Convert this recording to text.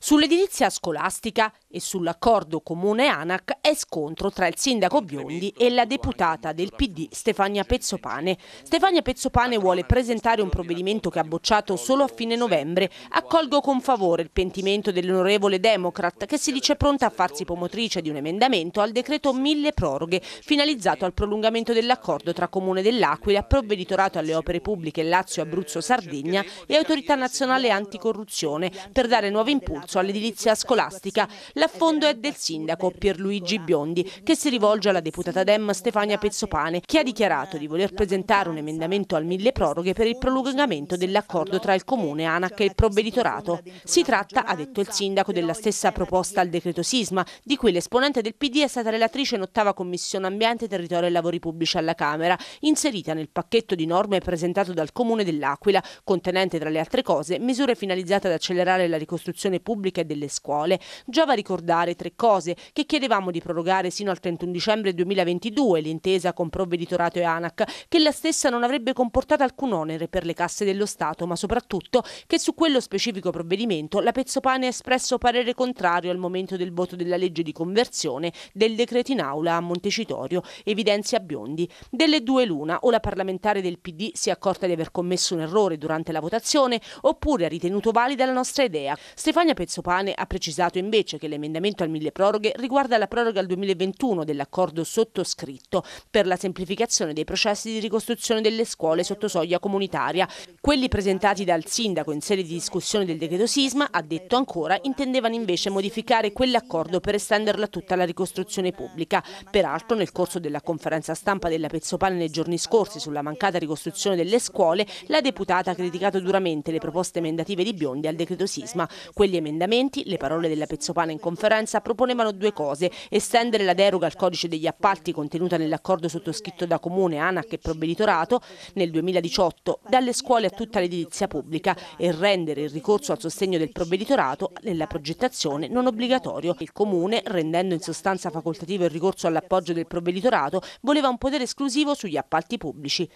Sull'edilizia scolastica e sull'accordo comune ANAC è scontro tra il sindaco Biondi e la deputata del PD Stefania Pezzopane. Stefania Pezzopane vuole presentare un provvedimento che ha bocciato solo a fine novembre. Accolgo con favore il pentimento dell'onorevole Democrat che si dice pronta a farsi pomotrice di un emendamento al decreto mille proroghe finalizzato al prolungamento dell'accordo tra Comune dell'Aquila, Provveditorato alle opere pubbliche Lazio, Abruzzo, Sardegna e Autorità Nazionale Anticorruzione per dare nuovi impulsi sforzo all'edilizia scolastica. L'affondo è del sindaco Pierluigi Biondi, che si rivolge alla deputata Dem Stefania Pezzopane, che ha dichiarato di voler presentare un emendamento al mille proroghe per il prolungamento dell'accordo tra il comune, ANAC e il provveditorato. Si tratta, ha detto il sindaco, della stessa proposta al decreto sisma, di cui l'esponente del PD è stata relatrice in ottava commissione ambiente, territorio e lavori pubblici alla Camera, inserita nel pacchetto di norme presentato dal comune dell'Aquila, contenente tra le altre cose misure finalizzate ad accelerare la ricostruzione pubblica pubblica e delle scuole. Giova ricordare tre cose che chiedevamo di prorogare sino al 31 dicembre 2022 l'intesa con provveditorato e ANAC, che la stessa non avrebbe comportato alcun onere per le casse dello Stato, ma soprattutto che su quello specifico provvedimento la Pezzopane ha espresso parere contrario al momento del voto della legge di conversione del decreto in aula a Montecitorio, evidenzia Biondi. Delle due l'una, o la parlamentare del PD si è accorta di aver commesso un errore durante la votazione, oppure ha ritenuto valida la nostra idea. Stefania Pezzopane Pezzopane ha precisato invece che l'emendamento al mille proroghe riguarda la proroga al 2021 dell'accordo sottoscritto per la semplificazione dei processi di ricostruzione delle scuole sotto soglia comunitaria. Quelli presentati dal sindaco in sede di discussione del decreto sisma, ha detto ancora, intendevano invece modificare quell'accordo per estenderla a tutta la ricostruzione pubblica. Peraltro nel corso della conferenza stampa della Pezzopane nei giorni scorsi sulla mancata ricostruzione delle scuole, la deputata ha criticato duramente le proposte emendative di Biondi al decreto sisma. Quegli emendamenti emendamenti, le parole della Pezzopana in conferenza proponevano due cose, estendere la deroga al codice degli appalti contenuta nell'accordo sottoscritto da Comune, ANAC e Provveditorato nel 2018 dalle scuole a tutta l'edilizia pubblica e rendere il ricorso al sostegno del Provveditorato nella progettazione non obbligatorio. Il Comune, rendendo in sostanza facoltativo il ricorso all'appoggio del Provveditorato, voleva un potere esclusivo sugli appalti pubblici.